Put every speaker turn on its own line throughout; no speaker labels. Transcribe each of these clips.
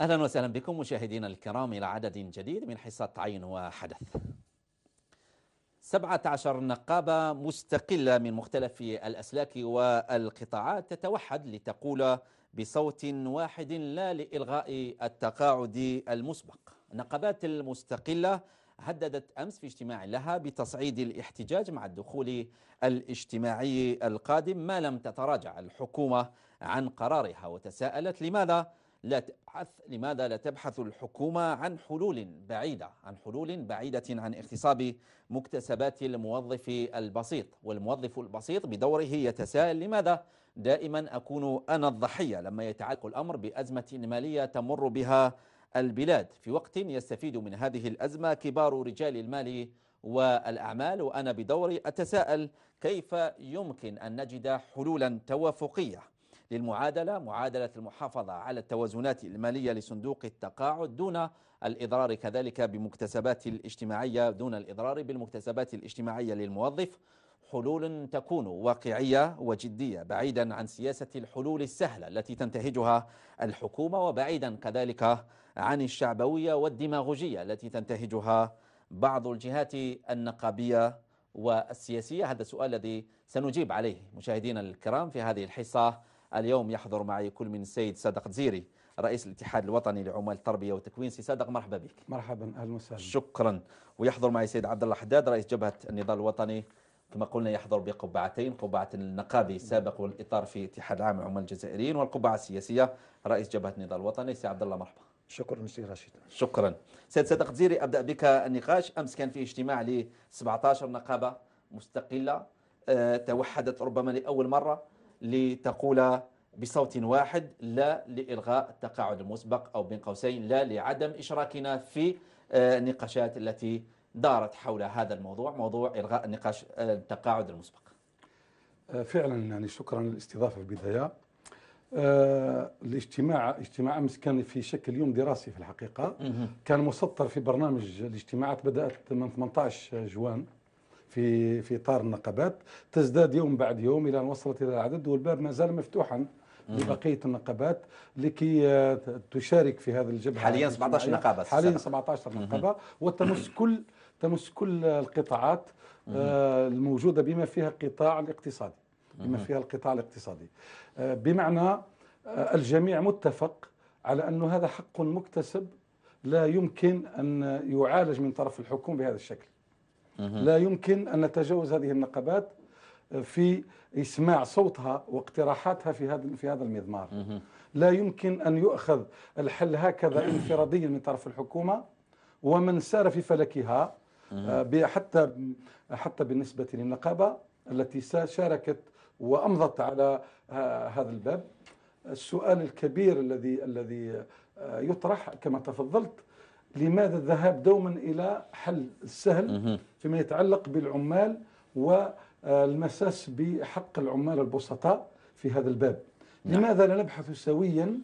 أهلا وسهلا بكم مشاهدينا الكرام إلى عدد جديد من حصة عين وحدث 17 نقابة مستقلة من مختلف الأسلاك والقطاعات تتوحد لتقول بصوت واحد لا لإلغاء التقاعد المسبق النقابات المستقلة هددت أمس في اجتماع لها بتصعيد الاحتجاج مع الدخول الاجتماعي القادم ما لم تتراجع الحكومة عن قرارها وتساءلت لماذا لا تبحث لماذا لا تبحث الحكومة عن حلول بعيدة عن حلول بعيدة عن اغتصاب مكتسبات الموظف البسيط والموظف البسيط بدوره يتساءل لماذا دائما أكون أنا الضحية لما يتعلق الأمر بأزمة مالية تمر بها البلاد في وقت يستفيد من هذه الأزمة كبار رجال المال والأعمال وأنا بدوري أتساءل كيف يمكن أن نجد حلولا توافقية للمعادلة معادلة المحافظة على التوازنات المالية لصندوق التقاعد دون الإضرار كذلك بمكتسبات الاجتماعية دون الإضرار بالمكتسبات الاجتماعية للموظف حلول تكون واقعية وجدية بعيدا عن سياسة الحلول السهلة التي تنتهجها الحكومة وبعيدا كذلك عن الشعبوية والديماغوجية التي تنتهجها بعض الجهات النقابية والسياسية هذا السؤال الذي سنجيب عليه مشاهدينا الكرام في هذه الحصة اليوم يحضر معي كل من السيد صادق زيري رئيس الاتحاد الوطني لعمال التربيه والتكوين سي صادق مرحبا بك
مرحبا اهلا وسهلا
شكرا ويحضر معي السيد عبد الله حداد رئيس جبهه النضال الوطني كما قلنا يحضر بقبعتين قبعة النقابي السابق والإطار في اتحاد عام العمال الجزائريين والقبعة السياسية رئيس جبهة النضال الوطني سي عبد الله مرحبا شكرا سي رشيد شكرا سيد صادق زيري أبدأ بك النقاش أمس كان في اجتماع ل 17 نقابة مستقلة آه، توحدت ربما لأول مرة لتقول بصوت واحد لا لإلغاء التقاعد المسبق أو بين قوسين لا لعدم إشراكنا في آه، النقاشات التي دارت حول هذا الموضوع موضوع إلغاء النقاش آه، التقاعد المسبق
آه، فعلا يعني شكرا للاستضافة في البداية الاجتماع اجتماع امس كان في شكل يوم دراسي في الحقيقه كان مسطر في برنامج الاجتماعات بدات من 18 جوان في في اطار النقابات تزداد يوم بعد يوم الى ان وصلت الى العدد والباب ما زال مفتوحا لبقيه النقابات لكي آه، تشارك في هذا الجبهه حاليا 17 نقابه حاليا 17 نقابه وتمس كل تمس كل القطاعات آه، الموجوده بما فيها القطاع الاقتصادي بما فيها القطاع الاقتصادي آه، بمعنى
الجميع
متفق على أن هذا حق مكتسب لا يمكن أن يعالج من طرف الحكومة بهذا الشكل لا يمكن أن نتجاوز هذه النقابات آه، في إسماع صوتها واقتراحاتها في هذا في هذا المضمار لا يمكن أن يؤخذ الحل هكذا انفراديا من طرف الحكومة ومن سار في فلكها آه، حتى حتى بالنسبة للنقابة التي شاركت وأمضت على آه، هذا الباب السؤال الكبير الذي الذي يطرح كما تفضلت لماذا الذهاب دوما إلى حل السهل فيما يتعلق بالعمال والمساس بحق العمال البسطاء في هذا الباب نعم. لماذا لا نبحث سويا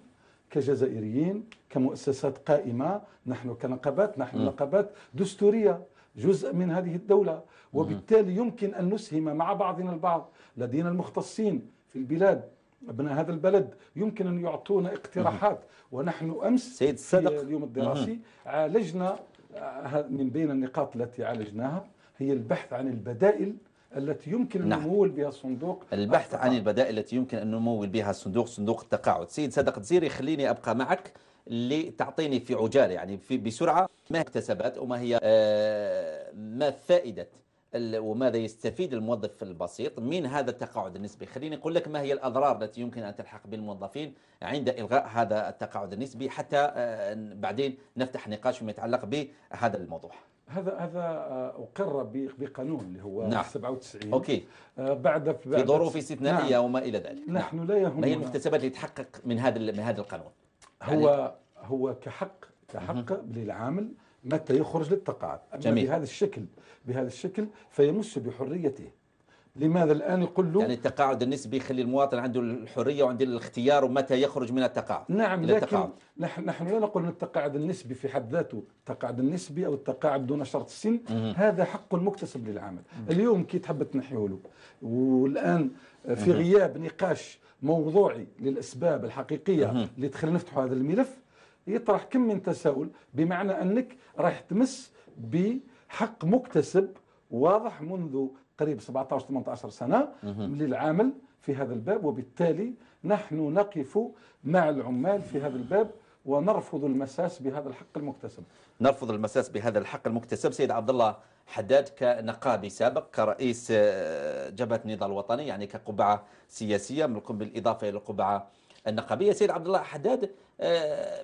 كجزائريين كمؤسسات قائمة نحن كنقابات نحن نقابات دستورية جزء من هذه الدولة وبالتالي يمكن أن نسهم مع بعضنا البعض لدينا المختصين في البلاد أبناء هذا البلد يمكن أن يعطونا اقتراحات ونحن أمس سيد صدق اليوم الدراسي عالجنا آه، من بين النقاط التي عالجناها هي البحث عن البدائل التي يمكن أن نعم. نمول بها
الصندوق البحث التقاعد. عن البدائل التي يمكن أن نمول بها الصندوق صندوق التقاعد سيد صدق تزيري خليني أبقى معك لتعطيني في عجاله يعني في بسرعه ما اكتسبت وما هي آه، ما فائده وماذا يستفيد الموظف البسيط من هذا التقاعد النسبي خليني أقول لك ما هي الأضرار التي يمكن أن تلحق بالموظفين عند إلغاء هذا التقاعد النسبي حتى آه، بعدين نفتح نقاش فيما يتعلق بهذا الموضوع
هذا هذا آه، اقر بقانون اللي هو نعم. 97 اوكي آه، بعد في ظروف استثنائيه نعم. وما
الى ذلك نعم. نحن نعم. لا يهمنا ما هي المكتسبات اللي تحقق من هذا من هذا القانون هو يعني
هو كحق كحق للعامل متى يخرج للتقاعد أما جميل. بهذا الشكل بهذا الشكل
فيمس بحريته لماذا الآن يقول له يعني التقاعد النسبي يخلي المواطن عنده الحرية وعنده الاختيار ومتى يخرج من التقاعد نعم لكن التقاعد.
نحن, نحن لا نقول أن التقاعد النسبي في حد ذاته التقاعد النسبي أو التقاعد دون شرط السن مم. هذا حق مكتسب للعمل مم. اليوم كي تحب تنحيه له والآن في غياب نقاش موضوعي للأسباب الحقيقية اللي تخلينا نفتحوا هذا الملف يطرح كم من تساؤل بمعنى أنك راح تمس بحق مكتسب واضح منذ قريب 17 18 سنه مهم. للعامل في هذا الباب وبالتالي نحن نقف مع العمال في هذا الباب ونرفض المساس بهذا الحق المكتسب.
نرفض المساس بهذا الحق المكتسب سيد عبد الله حداد كنقابي سابق كرئيس آه، جبهه النضال الوطني يعني كقبعه سياسيه من بالإضافة الى القبعه النقابيه سيد عبد الله حداد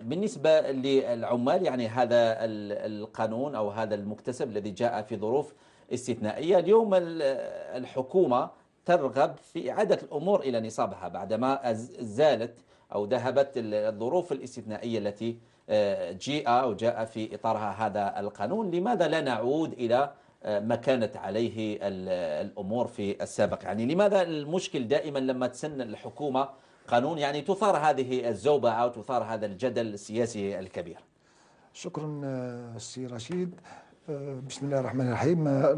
بالنسبة للعمال يعني هذا القانون أو هذا المكتسب الذي جاء في ظروف استثنائية اليوم الحكومة ترغب في إعادة الأمور إلى نصابها بعدما زالت أو ذهبت الظروف الاستثنائية التي آه، جيء أو جاء في إطارها هذا القانون لماذا لا نعود إلى آه، ما كانت عليه الأمور في السابق يعني لماذا المشكل دائما لما تسن الحكومة قانون يعني تثار هذه الزوبة أو تثار هذا الجدل السياسي الكبير
شكرا السي آه، رشيد آه، بسم الله الرحمن الرحيم آه،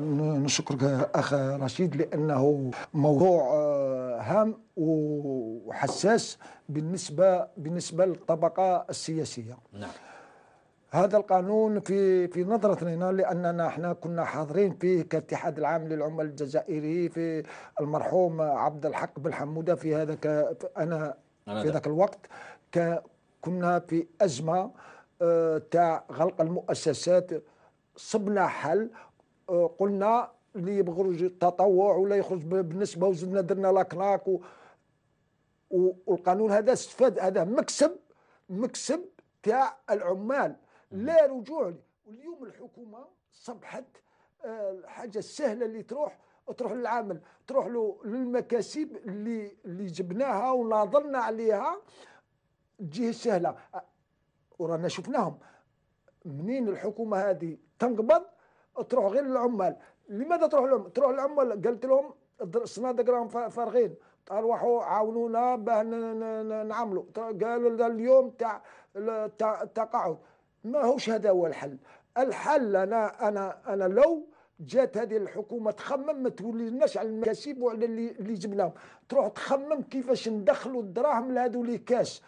نشكرك اخ رشيد لانه موضوع هام وحساس بالنسبه بالنسبه للطبقه السياسيه نعم. هذا القانون في في نظرتنا لاننا احنا كنا حاضرين فيه كاتحاد العام للعمال الجزائري في المرحوم عبد الحق بن حموده في هذا انا, في ذاك الوقت كنا في ازمه آه، تاع غلق المؤسسات صبنا حل آه، قلنا اللي يخرج التطوع ولا يخرج بالنسبه وزدنا درنا لاكلاك و... والقانون هذا استفاد هذا مكسب مكسب تاع العمال لا رجوع واليوم الحكومه صبحت آه، الحاجه السهله اللي تروح تروح للعامل تروح له للمكاسب اللي اللي جبناها وناضلنا عليها تجيه سهله آه، ورانا شفناهم منين الحكومه هذه تنقبض تروح غير للعمال لماذا تروح لهم تروح للعمال قالت لهم الصنادق راهم فارغين ارواحوا عاونونا باه نعملوا قالوا اليوم تاع التقاعد ما هوش هذا هو الحل الحل انا انا انا لو جات هذه الحكومه تخمم ما توليناش على المكاسب وعلى اللي اللي جبناهم تروح تخمم كيفاش ندخلوا الدراهم لهذو اللي كاش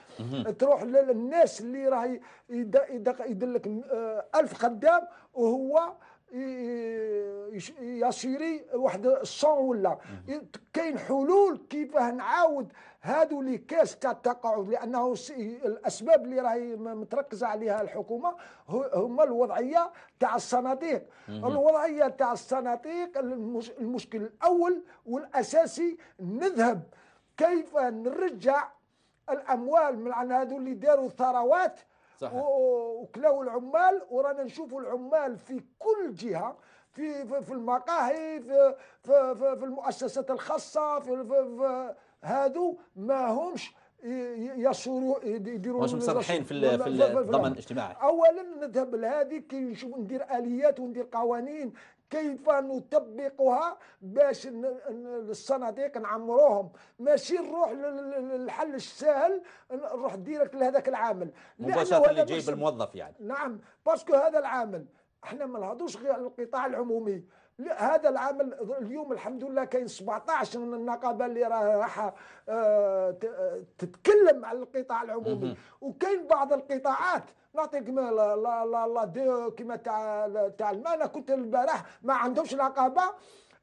تروح للناس اللي راه يدلك آه، ألف خدام وهو يسيري واحد الصون ولا كاين حلول كيفاه نعاود هادو لي كاس تاع التقاعد لانه الاسباب اللي راهي متركزه عليها الحكومه هما الوضعيه تاع الصناديق الوضعيه تاع الصناديق المشكل الاول والاساسي نذهب كيف نرجع الاموال من هادو اللي داروا ثروات صحيح. وكلاو العمال ورانا نشوفوا العمال في كل جهه في في, المقاهي في في, في في المؤسسات الخاصه في, في, في هادو ما همش يصوروا يديروا مش مصرحين في في الضمان الاجتماعي اولا نذهب لهذه كي نشوف ندير اليات وندير قوانين كيف نطبقها باش الصناديق نعمروهم ماشي نروح للحل السهل نروح ديرك لهذاك العامل مباشره اللي جايب الموظف يعني نعم باسكو هذا العامل احنا ما نهضوش غير القطاع العمومي هذا العمل اليوم الحمد لله كاين 17 من النقابه اللي راه راح آه، تتكلم على القطاع العمومي وكاين بعض القطاعات نعطيك لا لا لا, لا دو كيما تاع تاع الماء انا كنت البارح ما عندهمش نقابه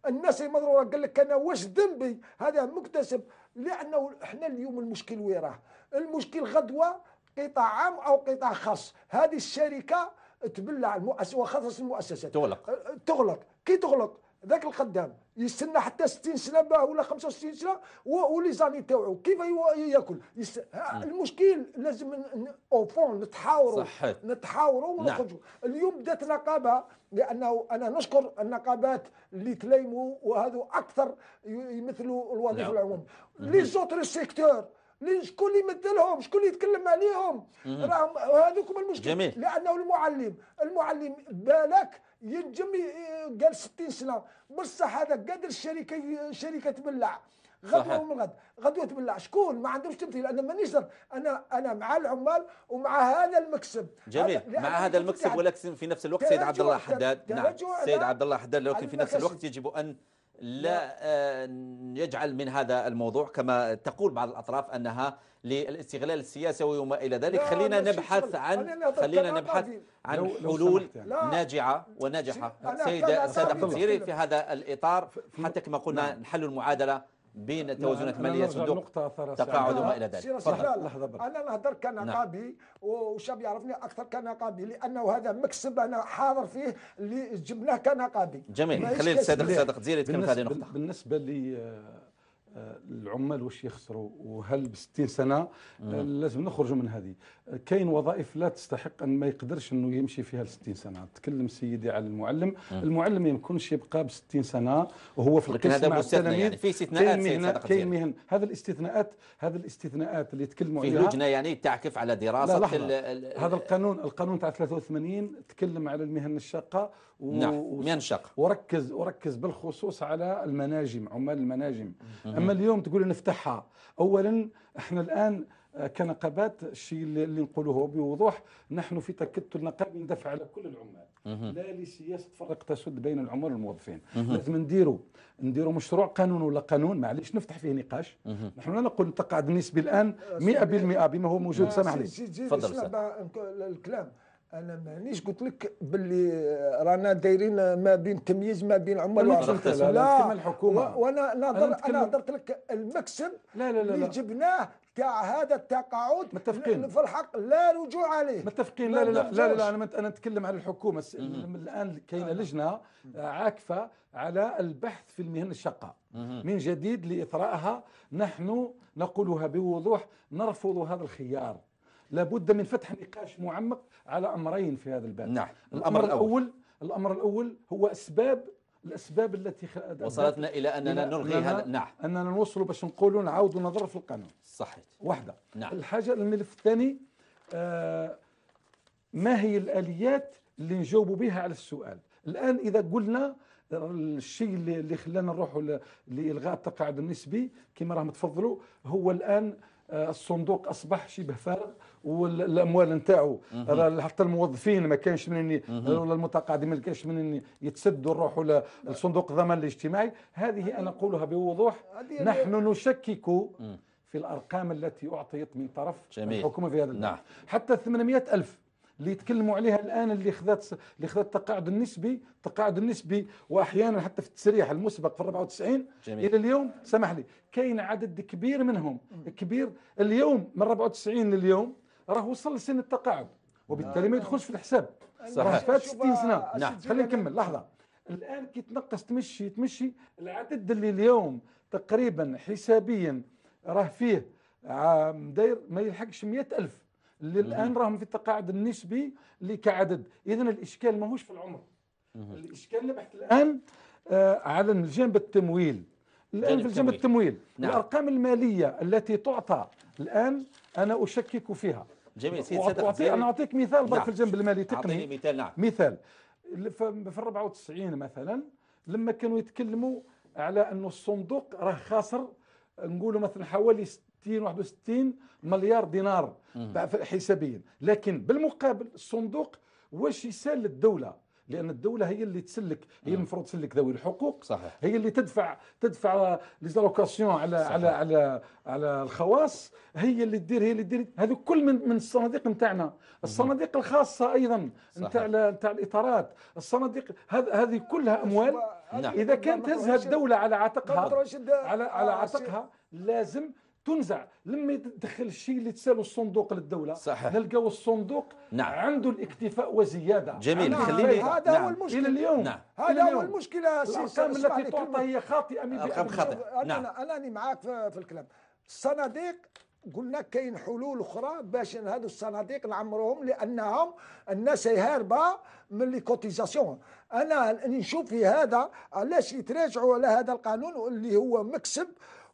الناس اللي قال لك انا واش ذنبي هذا مكتسب لانه احنا اليوم المشكل وين راه المشكل غدوه قطاع عام او قطاع خاص هذه الشركه تبلع المؤسسه وخاصه المؤسسات تغلق تغلق كي تغلط ذاك الخدام يستنى حتى 60 سنه باه ولا 65 سنه ولي زاني تاعو كيف ياكل يس... المشكل لازم او فون نتحاوروا نتحاوروا ونخرجوا نعم. اليوم بدات نقابه لانه انا نشكر النقابات اللي تليموا وهذو اكثر يمثلوا الوظيفه نعم. العموم لي زوتر سيكتور شكون اللي يمثلهم شكون اللي يتكلم عليهم راهم هذوك المشكل جميل. لانه المعلم المعلم بالك ينجم قال 60 سنه بصح هذا قادر الشركه شركه تبلع غدوه من غد غدوه تبلع شكون ما عندهمش تمثيل انا مانيش انا انا مع العمال ومع هذا المكسب جميل هذا مع هذا المكسب يعني ولكن في نفس الوقت سيد عبد الله حداد نعم سيد عبد الله حداد لكن في نفس الوقت
يجب ان لا آه، يجعل من هذا الموضوع كما تقول بعض الأطراف أنها للاستغلال السياسي وما إلى ذلك خلينا نبحث عن خلينا نبحث عن حلول يعني. ناجعة وناجحة سيد سيد في هذا الإطار حتى كما قلنا نحل نعم. المعادلة بين توازنات ماليه صندوق تقاعد وما الى ذلك لحظة انا
نهضر كنقابي نعم. وشاب يعرفني اكثر كنقابي لانه هذا مكسب انا حاضر فيه اللي جبناه كنقابي جميل خليل صادق صادق زير يتكلم في هذه النقطه
بالنسبه لي العمال واش يخسروا وهل ب 60 سنه نعم. آه، لازم نخرجوا من هذه كاين وظائف لا تستحق ان ما يقدرش انه يمشي فيها ل 60 سنه تكلم سيدي على المعلم مم. نعم. المعلم ما يمكنش يبقى ب 60 سنه وهو في القسم مع التلاميذ يعني في استثناءات كاين مهن كاين مهن هذا الاستثناءات هذا الاستثناءات اللي تكلموا عليها في لجنه
يعني تعكف على دراسه هذا
القانون القانون تاع 83 تكلم على المهن الشاقه و... نعم مهن الشاقه وركز وركز بالخصوص على المناجم عمال المناجم مم. اما اليوم تقول نفتحها اولا احنا الان آه، كنقابات الشيء اللي نقوله بوضوح نحن في تكتل نقابي ندافع على كل العمال لا لسياسه فرق تسد بين العمال والموظفين لازم نديروا نديروا مشروع قانون ولا قانون معليش نفتح فيه نقاش نحن لا نقول تقعد النسبي الان 100% بما هو موجود آه، سامحني تفضل
الكلام انا مانيش قلت لك باللي رانا دايرين ما بين تمييز ما بين عمال لا, لا الحكومه وانا نظر انا, أنا هضرت لك المكسب لا لا لا اللي جبناه تاع هذا التقاعد متفقين في الحق لا رجوع عليه متفقين لا لا لا, لا, لا, لا انا
انا نتكلم على الحكومه الان كاينه آه. لجنه آه، عاكفه على البحث في المهن الشقه من جديد لاثرائها نحن نقولها بوضوح نرفض هذا الخيار لابد من فتح نقاش معمق على امرين في هذا الباب نعم الامر, الأول. الاول الامر الاول هو اسباب الاسباب التي وصلتنا الى اننا نلغي هذا نعم اننا نوصلوا باش نقولوا نعاودوا نظر في القانون صحيح واحده نعم الحاجه الملف الثاني آه ما هي الاليات اللي نجاوبوا بها على السؤال الان اذا قلنا الشيء اللي خلانا نروحوا لالغاء التقاعد النسبي كما راهم تفضلوا هو الان آه، الصندوق اصبح شبه فارغ والاموال نتاعو حتى الموظفين ما كانش من ولا المتقاعدين ما كانش من يتسدوا نروحوا لصندوق الضمان الاجتماعي هذه انا اقولها بوضوح يعني نحن نشكك في الارقام التي اعطيت من طرف جميل. الحكومه في هذا نعم. حتى 800 الف اللي يتكلموا عليها الان اللي خذات اللي خذات التقاعد النسبي التقاعد النسبي واحيانا حتى في التسريح المسبق في 94 جميل. الى اليوم سمح لي كاين عدد كبير منهم كبير اليوم من 94 لليوم راه وصل لسن التقاعد وبالتالي ما آه. يدخلش في الحساب صحيح فات 60 سنه نعم خلينا نكمل لحظه الان كي تنقص تمشي تمشي العدد اللي اليوم تقريبا حسابيا راه فيه داير ما يلحقش 100000 للان راهم في التقاعد النسبي كعدد اذا الاشكال ماهوش في العمر
الاشكال
اللي بحث الان
آه، على الجانب التمويل الان في الجانب التمويل نعم. الارقام الماليه التي تعطى الان انا اشكك فيها
جميل سيد وأعطي انا اعطيك مثال نعم. في الجانب
المالي تقني مثال نعم مثال في 94 مثلا لما كانوا يتكلموا على انه الصندوق راه خاسر نقولوا مثلا حوالي 60 61 مليار دينار حسابيا لكن بالمقابل الصندوق واش يسال الدولة لان الدوله هي اللي تسلك هي المفروض تسلك ذوي الحقوق صحيح. هي اللي تدفع تدفع ليزالوكاسيون على صحيح. على على على الخواص هي اللي تدير هي اللي تدير هذو كل من من الصناديق نتاعنا الصناديق الخاصه ايضا نتاع نتاع الاطارات الصناديق هذه كلها اموال نعم. اذا كانت تهزها الدوله على عاتقها على على عاتقها لازم تنزع لما يدخل الشيء اللي تسالوا الصندوق للدوله صحيح نلقاو الصندوق نعم. عنده الاكتفاء وزياده جميل نعم. خليني هذا نعم. هو المشكل الى اليوم نعم. هذا هو المشكل الارقام التي تعطى هي خاطئه ارقام خاطئه نعم انا
انا معاك في الكلام الصناديق قلنا كاين حلول اخرى باش هذو الصناديق نعمروهم لانهم الناس هاربه من لي كوتيزاسيون انا نشوف في هذا علاش يتراجعوا على هذا القانون اللي هو مكسب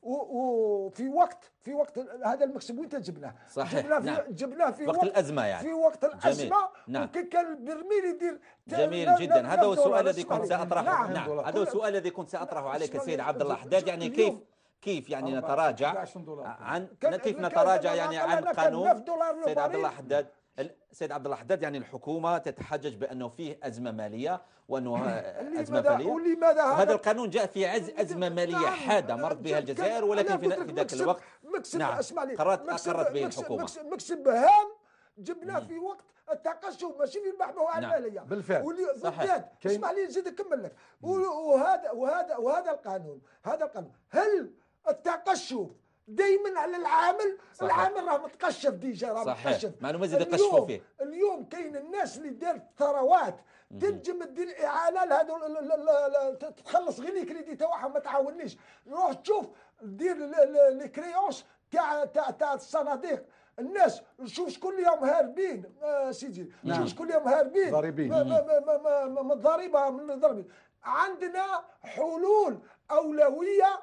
وفي وقت في وقت هذا المكسب وين جبناه صحيح جبناه في, نعم. جبناه في وقت, وقت الازمه يعني في وقت الازمه نعم. ممكن كان البرميل يدير جميل جدا نعم. نعم. هذا هو السؤال الذي كنت ساطرحه نعم, نعم. هذا هو السؤال
الذي كنت ساطرحه عليك سيد عبد الله حداد يعني كيف كيف يعني نتراجع عن كيف نتراجع يعني عن قانون
سيد عبد الله حداد
سيد عبد الله حداد يعني الحكومه تتحجج بانه فيه ازمه ماليه وانه ازمه ماليه ولماذا هذا القانون جاء في عز نعم، ازمه ماليه نعم، حاده نعم، مرت بها الجزائر ولكن في ذاك الوقت مكسب نعم اسمع لي قررت اقرت به الحكومه مكسب,
مكسب هام جبناه في وقت التقشف ماشي في المحبه الماليه نعم. بالفعل ولي ضدات اسمع لي نزيد نكمل لك وهذا وهذا وهذا القانون هذا القانون هل التقشف دايما على العامل صحيح. العامل راه متقشف ديجا راه متقشف ما انه مزيد يقشفوا فيه اليوم كاين الناس اللي دارت ثروات تنجم دير اعاله لهذو تخلص غير لي كريدي تاعهم ما تعاونيش روح تشوف دير لي كريونس تاع تاع تاع الصناديق الناس شوف شكون اللي راهم هاربين آه، سيدي نعم. شوف شكون اللي راهم هاربين ضاربين من الضريبه من الضريبه عندنا حلول اولويه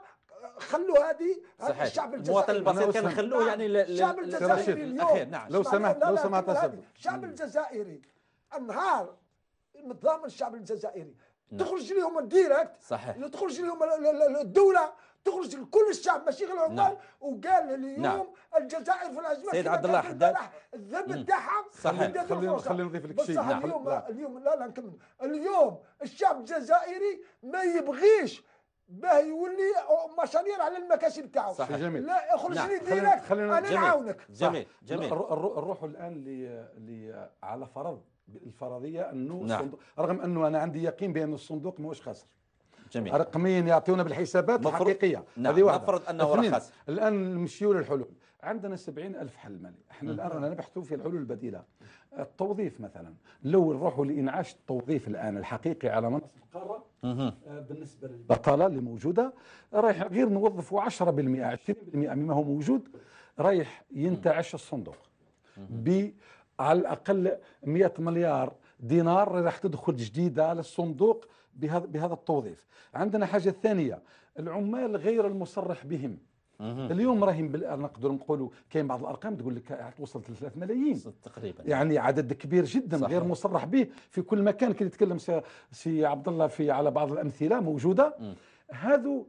خلوا هذه صحيح. الشعب الجزائري المواطن البسيط نعم. كان خلوه نعم. يعني الشعب الجزائري اليوم نعم. لو سمحت لو سمحت الشعب الجزائري انهار نظام الشعب الجزائري نعم. تخرج لهم الديركت صحيح تخرج لهم الدوله تخرج لكل الشعب ماشي غير العمال وقال اليوم الجزائر في الازمه سيد عبد الله حداد الذنب تاعها صحيح خلينا نضيف لك شيء اليوم اليوم لا لا نكمل اليوم الشعب الجزائري ما يبغيش باه يولي مشاريع على المكاسب تاعو صح جميل لا اخرج نعم. لي ديرك خلينا انا نعاونك
جميل جميل نروحوا الان ل على فرض الفرضيه انه نعم. الصندوق رغم انه انا عندي يقين بان الصندوق ماهوش خاسر جميل رقميا يعطيونا بالحسابات مفروض. الحقيقيه نعم. هذه واحده نفرض انه راح خاسر الان نمشيو للحلول عندنا 70 ألف حل مالي احنا الان رانا نبحثوا في الحلول البديله التوظيف مثلا لو نروحوا لانعاش التوظيف الان الحقيقي على منطقه القاره آه، بالنسبه للبطاله اللي موجوده رايح غير نوظفوا 10% 20% مما هو موجود رايح ينتعش الصندوق ب على الاقل 100 مليار دينار راح تدخل جديده للصندوق بهذا بهذا التوظيف عندنا حاجه ثانيه العمال غير المصرح بهم اليوم راهي نقدر نقولوا كاين بعض الارقام تقول لك آه، وصلت ل 3 ملايين تقريبا يعني عدد كبير جدا صحيح. غير مصرح به في كل مكان كي يتكلم سي عبد الله في على بعض الامثله موجوده هذو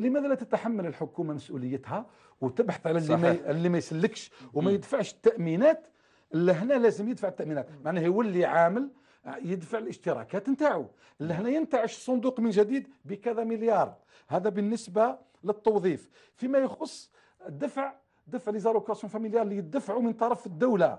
لماذا لا تتحمل الحكومه مسؤوليتها وتبحث على اللي ما اللي ما يسلكش وما يدفعش التامينات لهنا لازم يدفع التامينات معناها يولي عامل آه، يدفع الاشتراكات نتاعو لهنا ينتعش الصندوق من جديد بكذا مليار هذا بالنسبه للتوظيف فيما يخص الدفع دفع زالوكاسيون فاميليال اللي يدفعوا من طرف الدوله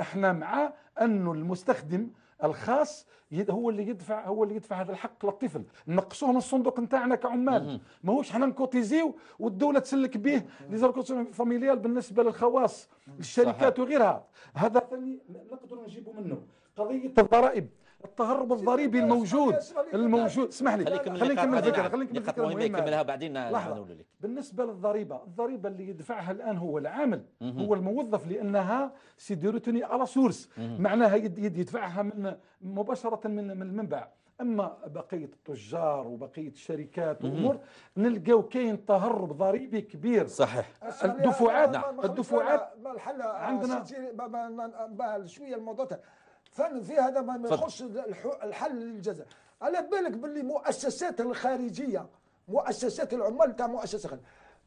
احنا مع انه المستخدم الخاص هو اللي يدفع هو اللي يدفع هذا الحق للطفل نقصوه من الصندوق نتاعنا كعمال ماهوش حنا نكوتيزيو والدوله تسلك به ليزالوكاسيون فاميليال بالنسبه للخواص الشركات وغيرها هذا ثاني نقدروا نجيبوا منه قضيه الضرائب التهرب الضريبي الموجود الموجود اسمح لي خليني نكمل الفكره خليني نكمل مهمه نكملها بعدين نقول لك بالنسبه للضريبه الضريبه اللي يدفعها الان هو العامل هو الموظف لانها سيديروتوني على سورس معناها يدفعها من مباشره من من المنبع اما بقيه التجار وبقيه الشركات والامور نلقاو كاين تهرب ضريبي كبير صحيح الدفعات نعم. الدفعات
ما الحل عندنا ما شويه الموضوع فن في هذا ما يخص الحل للجزاء على بالك باللي مؤسسات الخارجيه مؤسسات العمال تاع مؤسسه خارجية.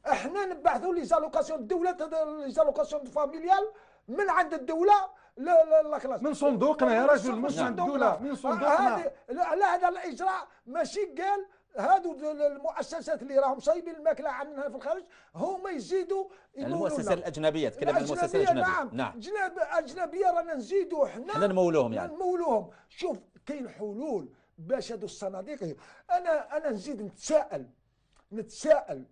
احنا نبعثوا لي زالوكاسيون الدوله لي زالوكاسيون فاميليال من عند الدوله لا لا لا خلاص من صندوقنا يا رجل مش عند الدوله من صندوقنا آه، هذا لا هذا الاجراء ماشي قال هادو المؤسسات اللي راهم صايبين الماكله عندنا في الخارج هما يزيدوا المؤسسات الاجنبيه تكلم عن المؤسسات الاجنبيه نعم, نعم. اجنبيه رانا نزيدوا حنا حنا نمولوهم يعني نمولوهم شوف كاين حلول باش هادو الصناديق انا انا نزيد نتساءل نتساءل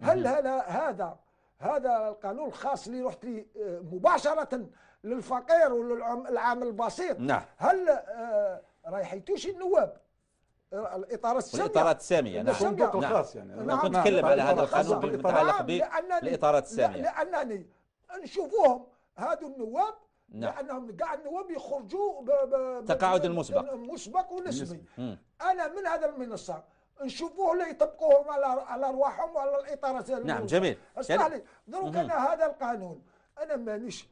هل هذا هذا القانون الخاص اللي رحت لي آه، مباشره للفقير وللعامل البسيط نعم. هل آه، رايحيتوش النواب الاطارات الساميه الاطارات الساميه نعم. نعم. يعني نعم. الصندوق الخاص يعني انا نعم. كنت نتكلم على هذا القانون بما بالاطارات الساميه لانني نشوفوهم هذو النواب نعم. لانهم كاع النواب يخرجوا التقاعد المسبق المسبق والاسمي انا من هذا المنصه نشوفوه لا يطبقوهم على على ارواحهم وعلى الاطارات نعم جميل اسمح لي دروك انا هذا القانون انا مانيش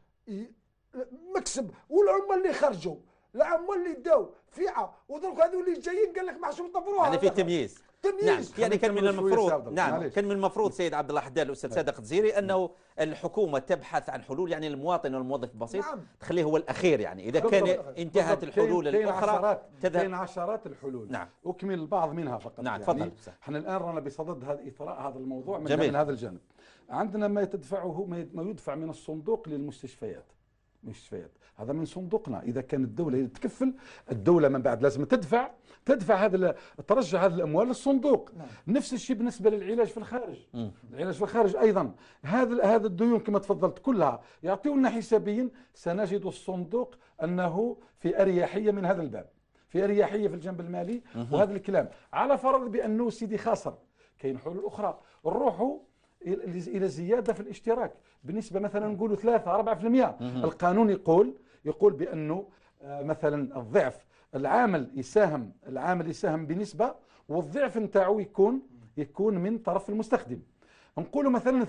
مكسب والعمال اللي خرجوا العام اللي داو فيعه ودرك هذو اللي جايين قال لك محسوب طبروها هذا في
تمييز تمييز نعم يعني كان من المفروض نعم كان من المفروض سيد عبد الله حداد الاستاذ صادق تزيري نعم. انه الحكومه تبحث عن حلول يعني المواطن والموظف البسيط نعم. تخليه هو الاخير يعني اذا كان انتهت الحلول الاخرى عشرات
كاين عشرات الحلول نعم اكمل البعض منها فقط نعم يعني. تفضل يعني احنا الان رانا بصدد هذا اثراء هذا الموضوع من, من هذا الجانب عندنا ما تدفعه ما يدفع من الصندوق للمستشفيات المستشفيات هذا من صندوقنا اذا كانت الدوله تكفل الدوله من بعد لازم تدفع تدفع هذا ترجع هذه الاموال للصندوق نعم. نفس الشيء بالنسبه للعلاج في الخارج مم. العلاج في الخارج ايضا هذا هذا الديون كما تفضلت كلها يعطيونا حسابين سنجد الصندوق انه في اريحيه من هذا الباب في اريحيه في الجنب المالي وهذا الكلام على فرض بانه سيدي خاسر كاين حلول اخرى نروحوا الى زياده في الاشتراك بنسبه مثلا نقولوا 3 4% القانون يقول يقول بانه آه، مثلا الضعف العامل يساهم العامل يساهم بنسبه والضعف نتاعو يكون يكون من طرف المستخدم نقولوا مثلا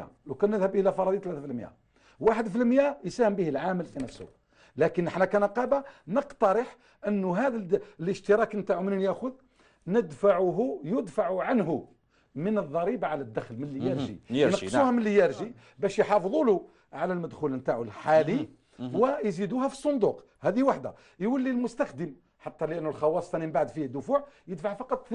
3% لو كان نذهب الى فرضيه 3% 1% يساهم به العامل في نفسه لكن احنا كنقابه نقترح انه هذا الاشتراك نتاعو من ياخذ ندفعه يدفع عنه من الضريبه على الدخل من اللي يرجي نعم. ينقصوها نعم. من اللي يرجي باش يحافظوا له على المدخول نتاعو الحالي ويزيدوها في الصندوق هذه وحده يولي المستخدم حتى لانه الخواص ثاني من بعد فيه الدفوع يدفع فقط 2%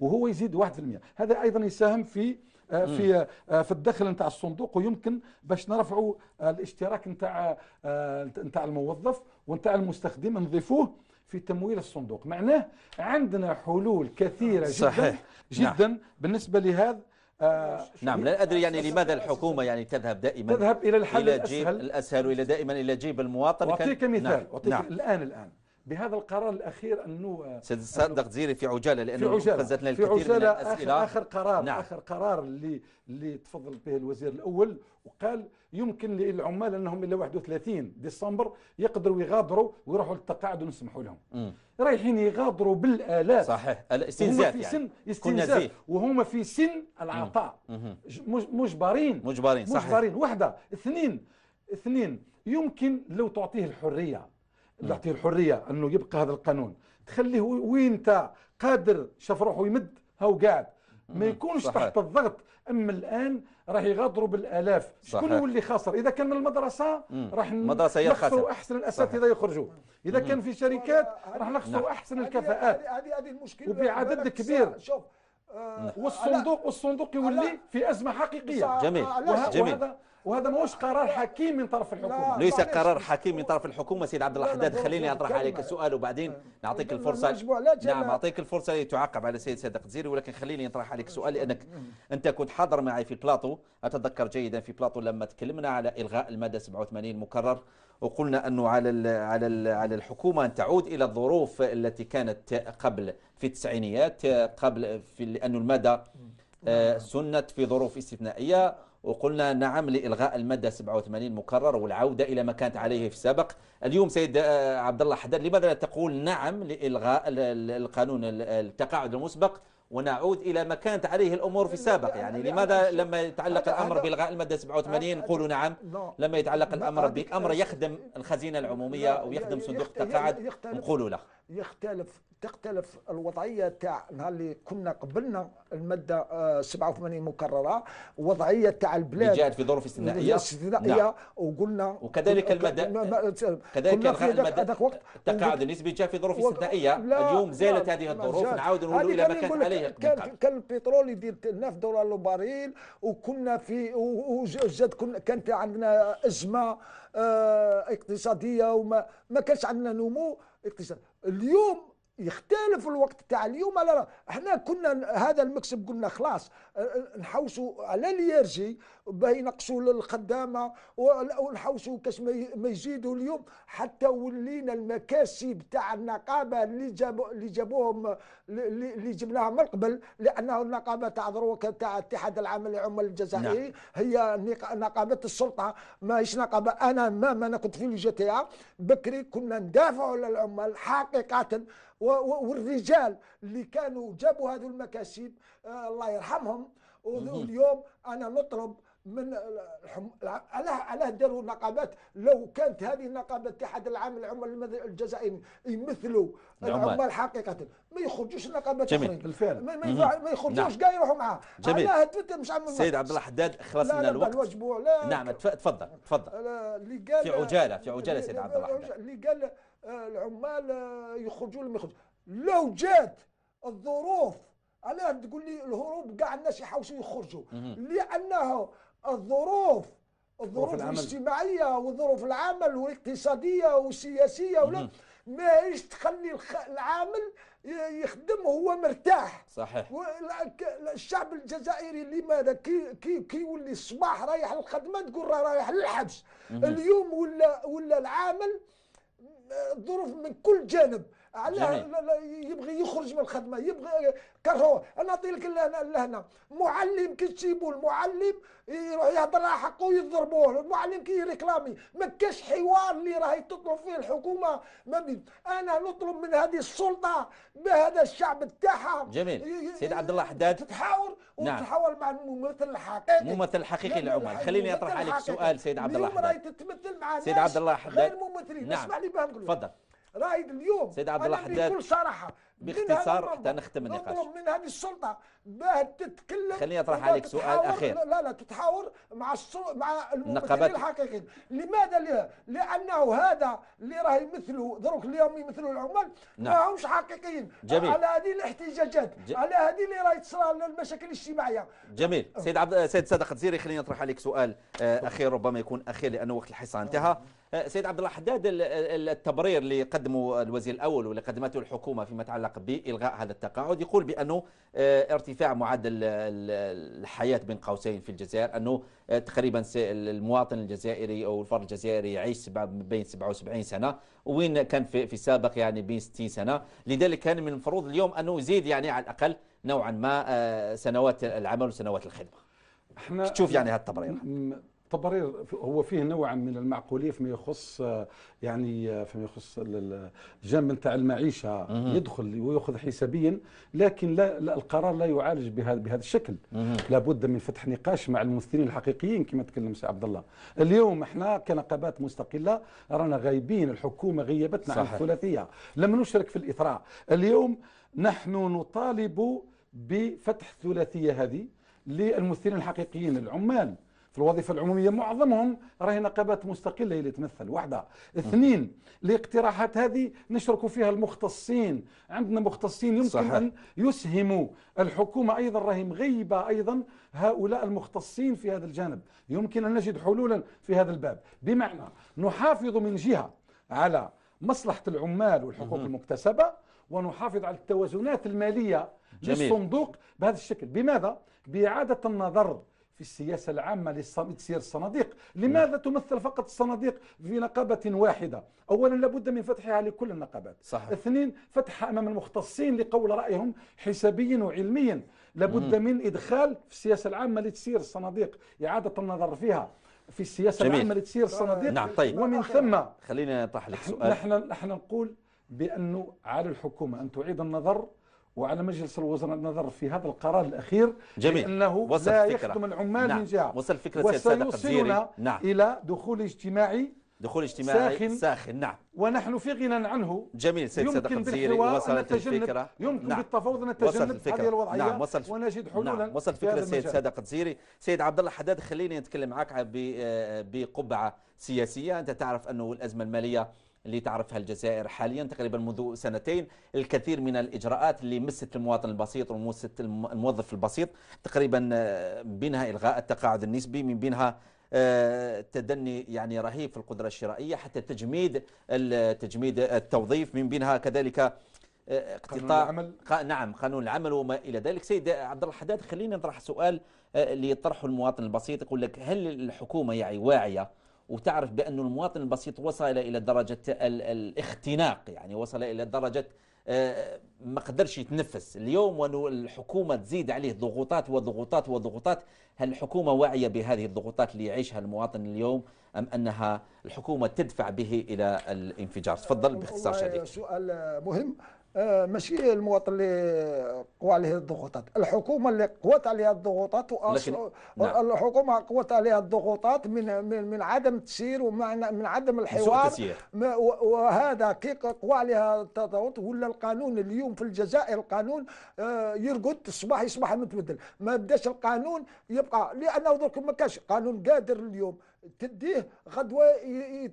وهو يزيد 1% هذا ايضا يساهم في آه، في آه، في الدخل نتاع الصندوق ويمكن باش نرفعوا الاشتراك نتاع آه، نتاع الموظف ونتاع المستخدم نضيفوه في تمويل الصندوق معناه عندنا حلول كثيرة صحيح. نعم. جدا جدا نعم. بالنسبة لهذا آه
نعم لا ادري يعني لماذا الحكومه يعني تذهب دائما تذهب الى الحل الى جيب الاسهل, الأسهل والى دائما الى جيب المواطن اعطيك مثال نعم. نعم. الان الان
بهذا القرار الأخير أنه آه، سيد الصادق
زيري في عجالة لأنه في الكثير من الكثير في عجالة من الأسئلة آخر,
آخر قرار نعم. آخر قرار اللي اللي تفضل به الوزير الأول وقال يمكن للعمال أنهم إلى 31 ديسمبر يقدروا يغادروا ويروحوا للتقاعد ونسمحوا لهم م. رايحين يغادروا بالآلاف صحيح الاستنزاف في سن يعني. استنزاف وهم في سن العطاء مجبرين مجبرين صحيح مجبرين واحدة اثنين اثنين يمكن لو تعطيه الحرية اللي اعطيه الحريه انه يبقى هذا القانون تخليه وين انت قادر شاف روحه يمد هاو قاعد ما يكونش صحيح. تحت الضغط اما الان راح يغادروا بالالاف شكون هو اللي خاسر اذا كان من المدرسه راح نخسروا احسن الاساتذه يخرجوا اذا كان في شركات راح نخسروا نعم. احسن الكفاءات هذه
هذه المشكله وبعدد كبير شوف آه،
والصندوق والصندوق يولي في ازمه حقيقيه جميل وه... جميل وهذا وهذا ماهوش قرار حكيم من طرف الحكومه ليس قرار
حكيم من طرف الحكومه سيد عبد الله حداد خليني اطرح عليك سؤال وبعدين نعطيك الفرصه نعم اعطيك الفرصه لتعاقب على السيد صادق الجزيري ولكن خليني اطرح عليك سؤال لانك انت كنت حاضر معي في بلاطو اتذكر جيدا في بلاطو لما تكلمنا على الغاء الماده 87 مكرر وقلنا أنه على على على الحكومة أن تعود إلى الظروف التي كانت قبل في التسعينيات قبل في لانه المدى آه، سنت في ظروف استثنائية وقلنا نعم لإلغاء المادة 87 مكرر والعودة إلى ما كانت عليه في السابق اليوم سيد آه، عبد الله حداد لماذا لا تقول نعم لإلغاء القانون التقاعد المسبق ونعود إلى ما كانت عليه الأمور في السابق يعني لماذا لما يتعلق الأمر بإلغاء المادة 87 نقول نعم لما يتعلق الأمر بأمر يخدم الخزينة العمومية أو يخدم صندوق التقاعد نقول لا
يختلف تختلف الوضعيه تاع نهار اللي كنا قبلنا الماده آه 87 مكرره وضعيه تاع البلاد اللي جاءت في ظروف استثنائيه استثنائيه نعم. وقلنا وكذلك المدى
كذلك الغاء المدى التقاعد النسبي جاء في ظروف استثنائيه اليوم زالت هذه الظروف نعاود نقول الى ما كانت عليه كان,
كان البترول يدير 9 دولار للباريل وكنا في وجد كنا كانت عندنا ازمه آه اقتصاديه وما ما كانش عندنا نمو اقتصادي اليوم يختلف الوقت تاع اليوم على احنا كنا هذا المكسب قلنا خلاص نحوسوا على اليرجي باه ينقصوا للخدامه ونحوسوا كاش ما يزيدوا اليوم حتى ولينا المكاسب تاع النقابه اللي جابوا اللي جابوهم اللي جبناها من قبل لانه النقابه تاع دروك تاع اتحاد العام للعمال الجزائري نعم. هي نقابه السلطه ماهيش نقابه انا ما انا كنت في الجي بكري كنا ندافعوا على العمال حقيقه والرجال اللي كانوا جابوا هذه المكاسب آه، الله يرحمهم واليوم انا نطلب من الحم... علاه داروا النقابات لو كانت هذه النقابات اتحاد العام العمال الجزائري يمثلوا نعم. العمال حقيقه ما يخرجوش النقابات اخرين بالفعل ما, ما, يخرجوش كاع نعم. يروحوا معاه جميل علاه مش عامل سيد عبد الله
حداد خلص لنا الوقت نعم تفضل تفضل في عجاله في عجاله سيد عبد الله
اللي قال آه، العمال آه، يخرجوا لهم يخرجوا لو جات الظروف علاه تقول لي الهروب كاع الناس يحوسوا يخرجوا لانه الظروف الظروف الاجتماعيه وظروف العمل والاقتصاديه والسياسيه ولا ماهيش تخلي العامل يخدم هو مرتاح صحيح الشعب الجزائري لماذا كي كي كي يولي الصباح رايح للخدمه تقول راه رايح للحبس اليوم ولا ولا العامل ظروف من كل جانب علاه يبغي يخرج من الخدمه يبغي كرهوه انا نعطي لك لهنا معلم كي تجيبوا المعلم يروح يهضر على حقه يضربوه المعلم كي ريكلامي ما كاش حوار اللي راهي تطلب فيه الحكومه ما بين انا نطلب من هذه السلطه بهذا الشعب تاعها جميل
سيد عبد الله حداد تتحاور وتتحاول
نعم. مع الممثل الحقيقي الممثل الحقيقي للعمال خليني اطرح عليك سؤال سيد عبد الله حداد سيد عبد الله حداد غير ممثلين نعم. لي بها نقول تفضل راهي اليوم
سيد عبد الله حداد بكل
صراحه باختصار حتى نختم النقاش من هذه السلطه باه تتكلم خليني اطرح عليك سؤال اخير لا لا تتحاور مع السل... مع النقابات الحقيقيين لماذا لا؟ لانه هذا اللي راه يمثله دروك اليوم يمثلوا العمال نعم. ماهمش حقيقيين جميل. على هذه الاحتجاجات ج... على هذه اللي راهي تصرى المشاكل الاجتماعيه
جميل سيد عبد سيد صادق الزيري خليني اطرح عليك سؤال آه، اخير ربما يكون اخير لانه وقت الحصه انتهى آه، سيد عبد الله حداد التبرير اللي قدمه الوزير الاول واللي قدمته الحكومه فيما يتعلق بالغاء هذا التقاعد يقول بانه آه، ارتفاع معدل الحياه بين قوسين في الجزائر انه آه، تقريبا المواطن الجزائري او الفرد الجزائري يعيش بين 77 سنه وين كان في السابق يعني بين 60 سنه لذلك كان من المفروض اليوم انه يزيد يعني على الاقل نوعا ما سنوات العمل وسنوات الخدمه احنا تشوف يعني
هذا التبرير تبرير هو فيه نوع من المعقوليه فيما يخص آه، يعني آه، فيما يخص الجانب نتاع المعيشه يدخل ويأخذ حسابيا لكن لا, لا القرار لا يعالج بهذا بهذا الشكل لابد من فتح نقاش مع الممثلين الحقيقيين كما تكلم سي عبد الله اليوم احنا كنقابات مستقله رانا غايبين الحكومه غيبتنا صحيح. عن الثلاثيه لم نشرك في الاثراء اليوم نحن نطالب بفتح الثلاثيه هذه للممثلين الحقيقيين العمال في الوظيفة العمومية معظمهم راهي نقابات مستقلة هي اللي تمثل واحدة اثنين الاقتراحات هذه نشرك فيها المختصين عندنا مختصين يمكن صحيح. أن يسهموا الحكومة أيضا راهي مغيبة أيضا هؤلاء المختصين في هذا الجانب يمكن أن نجد حلولا في هذا الباب بمعنى نحافظ من جهة على مصلحة العمال والحقوق المكتسبة ونحافظ على التوازنات المالية جميل. للصندوق بهذا الشكل بماذا؟ بإعادة النظر في السياسة العامة لتسير الصناديق لماذا تمثل فقط الصناديق في نقابة واحدة أولا لابد من فتحها لكل النقابات صحيح. اثنين فتح أمام المختصين لقول رأيهم حسابيا وعلميا لابد م. من إدخال في السياسة العامة لتسير الصناديق إعادة النظر فيها في السياسة جميل. العامة لتسير الصناديق نعم طيب. ومن ثم
خلينا نطرح لك سؤال
نحن نقول بأنه على الحكومة أن تعيد النظر وعلى مجلس الوزراء النظر في هذا القرار الأخير جميل لأنه وصل لا يخدم العمال نعم. من جهة وصل الفكرة وسيوصلنا نعم.
إلى دخول اجتماعي دخول اجتماعي ساخن, ساخن نعم ونحن في غنى عنه جميل سيد صادق قنزيري وصلت الفكرة يمكن نعم بالتفاوض أن نتجنب هذه الوضعية نعم وصل ونجد نعم. حلولا نعم وصل الفكرة سيد صادق قنزيري سيد عبد الله حداد خليني نتكلم معك آه، بقبعة سياسية أنت تعرف أنه الأزمة المالية اللي تعرفها الجزائر حاليا تقريبا منذ سنتين الكثير من الإجراءات اللي مست المواطن البسيط ومست الموظف البسيط تقريبا آه، بينها إلغاء التقاعد النسبي من بينها آه، تدني يعني رهيب في القدرة الشرائية حتى تجميد تجميد التوظيف من بينها كذلك آه، اقتطاع العمل نعم قانون العمل وما الى ذلك سيد عبد الله الحداد خلينا نطرح سؤال اللي يطرحه المواطن البسيط يقول لك هل الحكومه يعني واعيه وتعرف بأن المواطن البسيط وصل إلى درجة الاختناق يعني وصل إلى درجة آه، ما قدرش يتنفس اليوم وأن الحكومة تزيد عليه ضغوطات وضغوطات وضغوطات هل الحكومة واعية بهذه الضغوطات اللي يعيشها المواطن اليوم أم أنها الحكومة تدفع به إلى الانفجار تفضل نعم، باختصار شديد
سؤال مهم آه، ماشي المواطن اللي قوى عليه الضغوطات الحكومه اللي قوت عليها الضغوطات لكن... نعم. الحكومه قوت عليها الضغوطات من من, من عدم تسير ومن عدم الحوار وهذا كي قوى عليها الضغوط ولا القانون اليوم في الجزائر القانون آه، يرقد الصباح يصبح متبدل ما بداش القانون يبقى لانه درك ما كاش قانون قادر اليوم تديه غدوه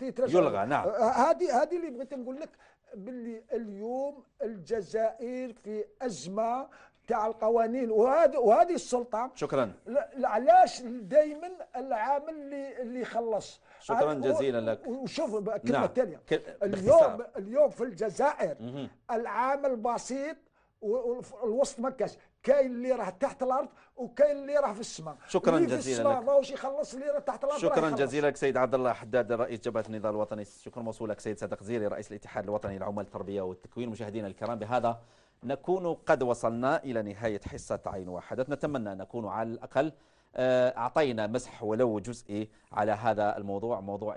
يترجع يلغى نعم آه، هذه هذه اللي بغيت نقول لك باللي اليوم الجزائر في ازمه تاع القوانين وهذه وهذه السلطه شكرا علاش دائما العامل اللي اللي خلص شكرا جزيلا لك وشوف كلمه نعم. ثانيه اليوم اليوم في الجزائر العامل بسيط والوسط ما كاش كاين اللي راه تحت الارض وكاين اللي راه في السماء شكرا اللي جزيلا في السماء لك ماهوش يخلص اللي راه تحت الارض شكرا جزيلا
لك سيد عبد الله حداد رئيس جبهه النضال الوطني شكرا موصول لك سيد صادق زيري رئيس الاتحاد الوطني للعمال التربيه والتكوين مشاهدينا الكرام بهذا نكون قد وصلنا الى نهايه حصه عين واحده نتمنى ان نكون على الاقل آه، أعطينا مسح ولو جزئي على هذا الموضوع موضوع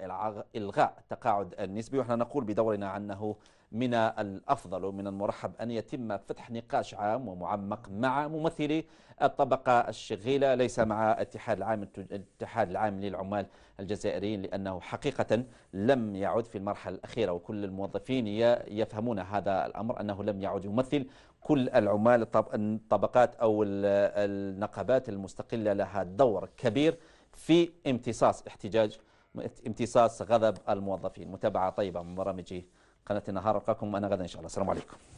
إلغاء التقاعد النسبي ونحن نقول بدورنا عنه من الأفضل ومن المرحب أن يتم فتح نقاش عام ومعمق مع ممثلي الطبقة الشغيلة ليس مع الاتحاد العام الاتحاد العام للعمال الجزائريين لأنه حقيقة لم يعد في المرحلة الأخيرة وكل الموظفين يفهمون هذا الأمر أنه لم يعد يمثل كل العمال الطبقات أو النقابات المستقلة لها دور كبير في امتصاص احتجاج امتصاص غضب الموظفين متابعة طيبة من برامجي قناة النهار ألقاكم أنا غدا إن شاء الله السلام عليكم